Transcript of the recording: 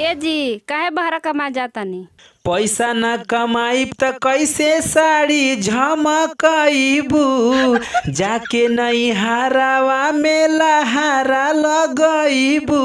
ए जी कहे बहरा कमा जाता नहीं पैसा न कमाईब त कैसे साड़ी झमकबू जाके नहीं हारावा में लहारा लगबू